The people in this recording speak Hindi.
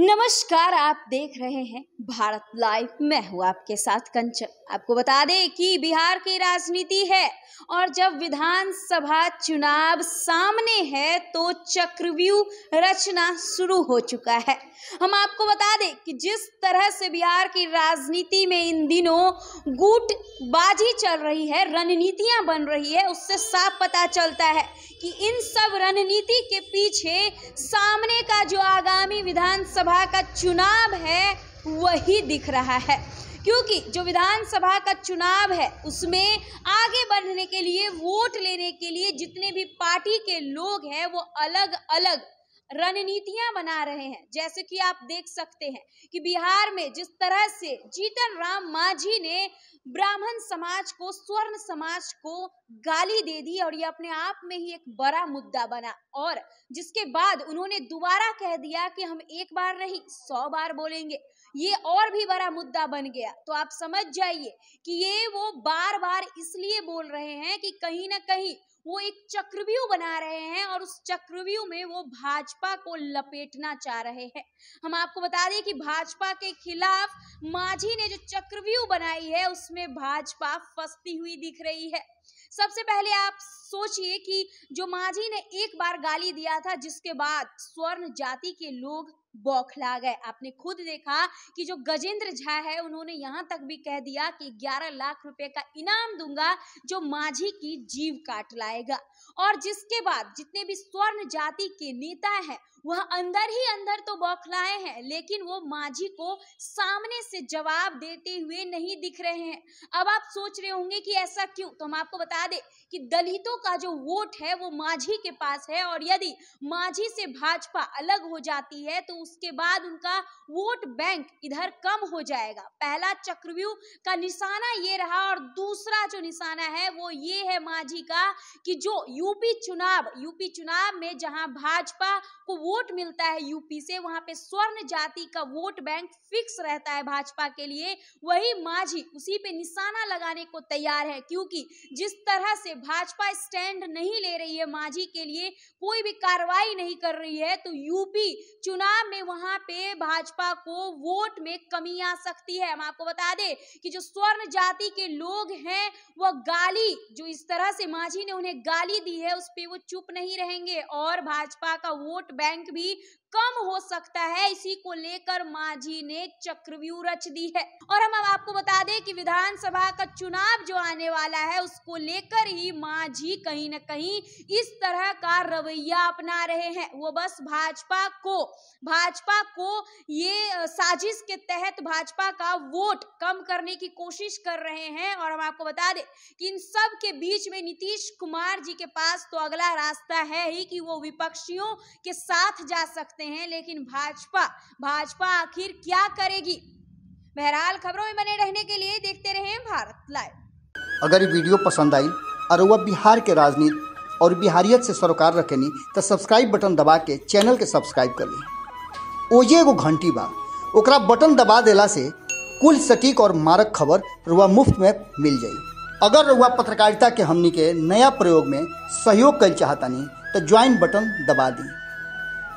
नमस्कार आप देख रहे हैं भारत लाइव मैं हूं आपके साथ कंचन आपको बता दें कि बिहार की राजनीति है और जब विधानसभा चुनाव सामने है तो चक्रव्यूह रचना शुरू हो चुका है हम आपको बता दें कि जिस तरह से बिहार की राजनीति में इन दिनों गुटबाजी चल रही है रणनीतियां बन रही है उससे साफ पता चलता है कि इन सब रणनीति के पीछे सामने का जो आगामी विधानसभा का चुनाव है वही दिख रहा है क्योंकि जो विधानसभा का चुनाव है उसमें आगे बढ़ने के लिए वोट लेने के लिए जितने भी पार्टी के लोग हैं वो अलग अलग रणनीतियां बना रहे हैं जैसे कि आप देख सकते हैं कि बिहार में जिस तरह से जीतन राम मांझी ने ब्राह्मण समाज को स्वर्ण समाज को गाली दे दी और ये अपने आप में ही एक बड़ा मुद्दा बना और जिसके बाद उन्होंने दोबारा कह दिया कि हम एक बार नहीं सौ बार बोलेंगे ये और भी बड़ा मुद्दा बन गया तो आप समझ जाइए कि ये वो बार बार इसलिए बोल रहे हैं कि कहीं ना कहीं वो एक चक्रव्यूह बना रहे हैं और उस चक्रव्यूह में वो भाजपा को लपेटना चाह रहे हैं हम आपको बता दें कि भाजपा के खिलाफ माझी ने जो चक्रव्यूह बनाई है उसमें भाजपा फंसती हुई दिख रही है सबसे पहले आप सोचिए कि जो माझी ने एक बार गाली दिया था जिसके बाद स्वर्ण जाति के लोग बौखला गए आपने खुद देखा कि जो गजेंद्र झा है उन्होंने यहाँ तक भी कह दिया कि 11 लाख रुपए का इनाम दूंगा जो माझी की जीव काट लाएगा और जिसके बाद जितने भी स्वर्ण जाति के नेता हैं वह अंदर ही अंदर तो बौखलाए हैं लेकिन वो माझी को सामने से जवाब देते हुए नहीं दिख रहे हैं अब आप सोच रहे होंगे कि ऐसा क्यों तो हम आपको बता दें कि दलितों का जो वोट है वो माझी के पास है और यदि माझी से भाजपा अलग हो जाती है तो उसके बाद उनका वोट बैंक इधर कम हो जाएगा पहला चक्रव्यूह का निशाना ये रहा और दूसरा जो निशाना है वो ये है माझी का कि जो यूपी चुनाव यूपी चुनाव में जहां भाजपा को वोट वोट मिलता है यूपी से वहां पे स्वर्ण जाति का वोट बैंक फिक्स रहता है भाजपा के लिए वही माझी उसी पे निशाना लगाने को तैयार है क्योंकि जिस तरह से भाजपा स्टैंड नहीं ले रही है माझी के लिए कोई भी कार्रवाई नहीं कर रही है तो यूपी चुनाव में वहां पे भाजपा को वोट में कमी आ सकती है हम आपको बता दे कि जो स्वर्ण जाति के लोग हैं वह गाली जो इस तरह से माझी ने उन्हें गाली दी है उस पर वो चुप नहीं रहेंगे और भाजपा का वोट बैंक भी कम हो सकता है इसी को लेकर मांझी ने चक्रव्यूह रच दी है और हम अब आपको बता दें कि विधानसभा का चुनाव जो आने वाला है उसको लेकर ही मांझी कहीं ना कहीं इस तरह का रवैया अपना रहे हैं वो बस भाजपा को भाजपा को ये साजिश के तहत भाजपा का वोट कम करने की कोशिश कर रहे हैं और हम आपको बता दें कि इन सब के बीच में नीतीश कुमार जी के पास तो अगला रास्ता है ही कि वो विपक्षियों के साथ जा सकते सकते हैं लेकिन भाजपा भाजपा आखिर क्या करेगी बहरहाल खबरों में बने रहने के लिए देखते रहे भारत लाइव अगर वीडियो पसंद आई और वह बिहार के राजनीति और बिहारियत से सरोकार रखेनी तो सब्सक्राइब बटन दबा के चैनल के सब्सक्राइब कर ली ओजे एगो घंटी बा ओकरा बटन दबा देला से कुल सटीक और मारक खबर रुआ मुफ्त में मिल जाए अगर रुआ पत्रकारिता के हमनी के नया प्रयोग में सहयोग कर चाहतनी तो ज्वाइन बटन दबा दी